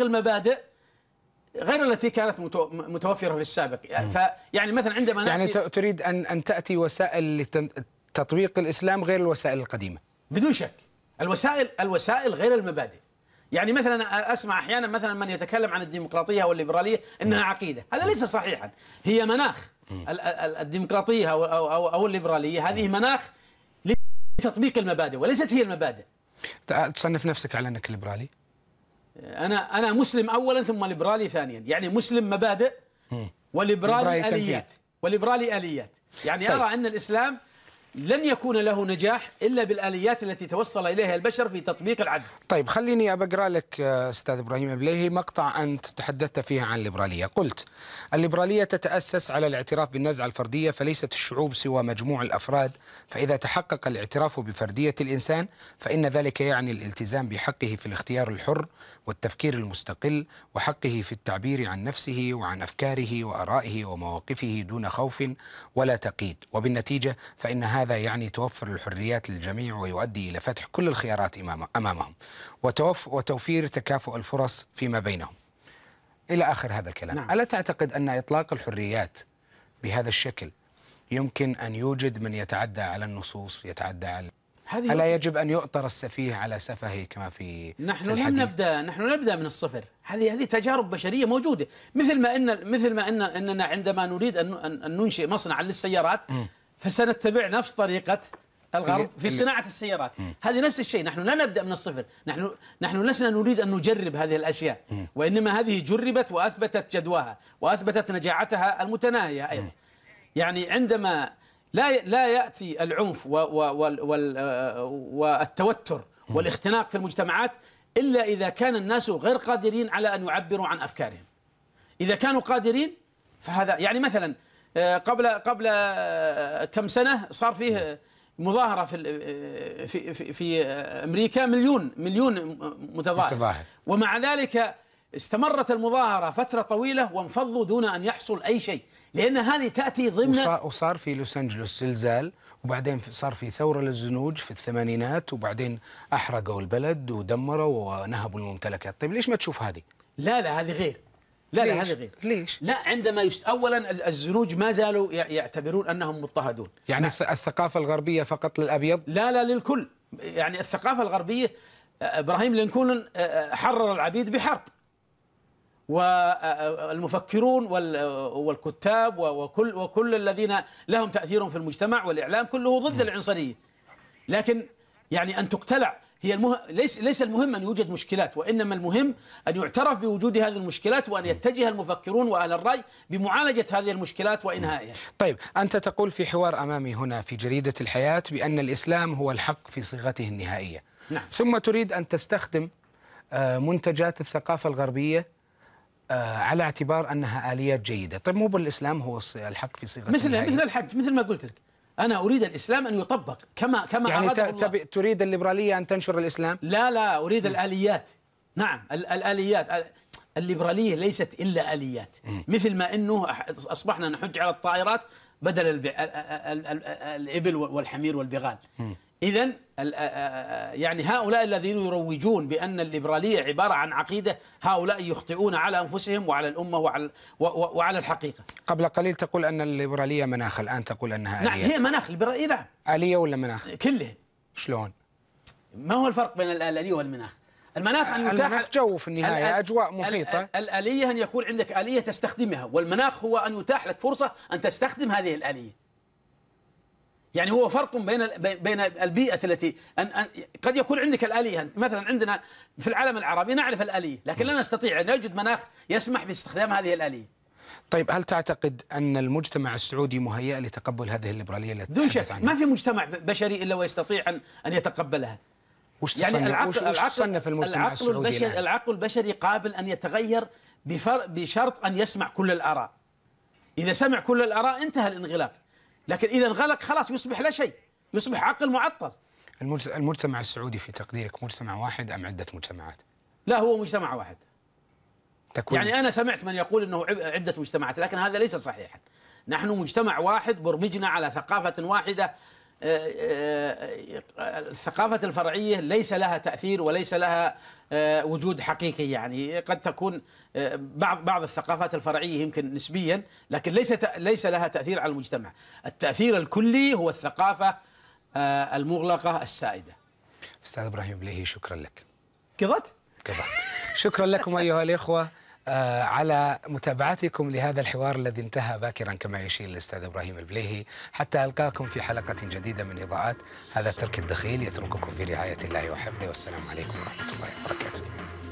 المبادئ غير التي كانت متوفره في السابق يعني فيعني مثلا عندما يعني تريد ان ان تاتي وسائل لتطبيق الاسلام غير الوسائل القديمه بدون شك الوسائل الوسائل غير المبادئ يعني مثلا اسمع احيانا مثلا من يتكلم عن الديمقراطيه والليبراليه انها عقيده هذا ليس صحيحا هي مناخ الديمقراطيه او او او الليبراليه هذه مناخ لتطبيق المبادئ وليست هي المبادئ تصنف نفسك على انك ليبرالي انا انا مسلم اولا ثم ليبرالي ثانيا يعني مسلم مبادئ وليبرالي اليات وليبرالي اليات يعني طيب. ارى ان الاسلام لن يكون له نجاح الا بالاليات التي توصل اليها البشر في تطبيق العدل. طيب خليني ابقرا لك آه، استاذ ابراهيم البليهي مقطع انت تحدثت فيه عن الليبراليه، قلت: الليبراليه تتاسس على الاعتراف بالنزعه الفرديه فليست الشعوب سوى مجموع الافراد، فاذا تحقق الاعتراف بفرديه الانسان فان ذلك يعني الالتزام بحقه في الاختيار الحر والتفكير المستقل وحقه في التعبير عن نفسه وعن افكاره وارائه ومواقفه دون خوف ولا تقييد، وبالنتيجه فان هذا هذا يعني توفر الحريات للجميع ويؤدي إلى فتح كل الخيارات أمامهم وتوفير تكافؤ الفرص فيما بينهم إلى آخر هذا الكلام نعم. ألا تعتقد أن إطلاق الحريات بهذا الشكل يمكن أن يوجد من يتعدى على النصوص يتعدى على هذه ألا يجب أن يؤطر السفيه على سفهه كما في نحن في لم نبدأ نحن نبدأ من الصفر هذه هذه تجارب بشرية موجودة مثل ما إن مثل ما إن أننا عندما نريد أن أن ننشئ مصنعا للسيارات م. فسنتبع نفس طريقة الغرب في صناعة السيارات هذه نفس الشيء نحن لا نبدأ من الصفر نحن نحن لسنا نريد أن نجرب هذه الأشياء وإنما هذه جربت وأثبتت جدواها وأثبتت نجاعتها المتناهية أيضا يعني عندما لا لا يأتي العنف آه، والتوتر والاختناق في المجتمعات إلا إذا كان الناس غير قادرين على أن يعبروا عن أفكارهم إذا كانوا قادرين فهذا يعني مثلا آه، قبل قبل آه، كم سنه صار فيه نعم. مظاهره آه، في في في, امريكا مليون مليون متظاهر متظاهر ومع ذلك استمرت المظاهره فتره طويله وانفضوا دون ان يحصل اي شيء لان هذه تاتي ضمن وصار في لوس انجلوس زلزال وبعدين صار في ثوره للزنوج في الثمانينات وبعدين احرقوا البلد ودمروا ونهبوا الممتلكات طيب ليش ما تشوف هذه لا لا هذه غير لا لا هذا غير ليش؟ لا عندما يشت... اولا الزنوج ما زالوا يعتبرون انهم مضطهدون يعني نعم. الثقافه الغربيه فقط للابيض؟ لا لا للكل يعني الثقافه الغربيه ابراهيم لينكولن حرر العبيد بحرب والمفكرون والكتاب وكل وكل الذين لهم تاثير في المجتمع والاعلام كله ضد العنصريه لكن يعني ان تقتلع هي المه... ليس ليس المهم ان يوجد مشكلات وانما المهم ان يعترف بوجود هذه المشكلات وان يتجه المفكرون واهل الراي بمعالجه هذه المشكلات وانهائها. طيب انت تقول في حوار امامي هنا في جريده الحياه بان الاسلام هو الحق في صيغته النهائيه. نعم. ثم تريد ان تستخدم آه، منتجات الثقافه الغربيه آه، على اعتبار انها اليات جيده، طيب مو بالاسلام هو الحق في صيغته مثل النهائية. مثل الحج مثل ما قلت لك. انا اريد الاسلام ان يطبق كما كما يعني تبي تريد الليبراليه ان تنشر الاسلام لا لا اريد م. الاليات نعم الاليات الليبراليه ليست الا اليات م. مثل ما انه اصبحنا نحج على الطائرات بدل الابل والحمير والبغال م. إذا يعني هؤلاء الذين يروجون بأن الليبرالية عبارة عن عقيدة هؤلاء يخطئون على أنفسهم وعلى الأمة وعلى, وعلى الحقيقة قبل قليل تقول أن الليبرالية مناخ الآن تقول أنها نعم، آلية نعم هي مناخ الليبرالية نعم آلية ولا مناخ؟ كلهن شلون؟ ما هو الفرق بين الآلية والمناخ؟ المناخ أن يتاح المناخ جو في النهاية أجواء محيطة الآلية أن يكون عندك آلية تستخدمها والمناخ هو أن يتاح لك فرصة أن تستخدم هذه الآلية يعني هو فرق بين بين البيئة التي أن أن قد يكون عندك الآلية يعني مثلا عندنا في العالم العربي نعرف الآلية لكن لا نستطيع أن نجد مناخ يسمح باستخدام هذه الآلية طيب هل تعتقد أن المجتمع السعودي مهيأ لتقبل هذه الليبرالية التي دون شك ما في مجتمع بشري إلا ويستطيع أن أن يتقبلها وش يعني العقل وش العقل تصنف المجتمع العقل السعودي البشري الآن؟ العقل البشري قابل أن يتغير بشرط أن يسمع كل الآراء إذا سمع كل الآراء انتهى الانغلاق لكن إذا انغلق خلاص يصبح لا شيء يصبح عقل معطل المجتمع السعودي في تقديرك مجتمع واحد أم عدة مجتمعات؟ لا هو مجتمع واحد يعني أنا سمعت من يقول أنه عدة مجتمعات لكن هذا ليس صحيحا نحن مجتمع واحد برمجنا على ثقافة واحدة آه، آه، آه، الثقافة الفرعية ليس لها تأثير وليس لها وجود حقيقي يعني قد تكون بعض بعض الثقافات الفرعية يمكن نسبيا لكن ليس ليس لها تأثير على المجتمع التأثير الكلي هو الثقافة المغلقة السائدة أستاذ إبراهيم بليهي شكرا لك قضت؟ قضت شكرا لكم أيها الإخوة آه، على متابعتكم لهذا الحوار الذي انتهى باكرا كما يشير الاستاذ ابراهيم البليهي حتى القاكم في حلقه جديده من اضاءات هذا الترك الدخيل يترككم في رعايه الله وحفظه والسلام عليكم ورحمه الله وبركاته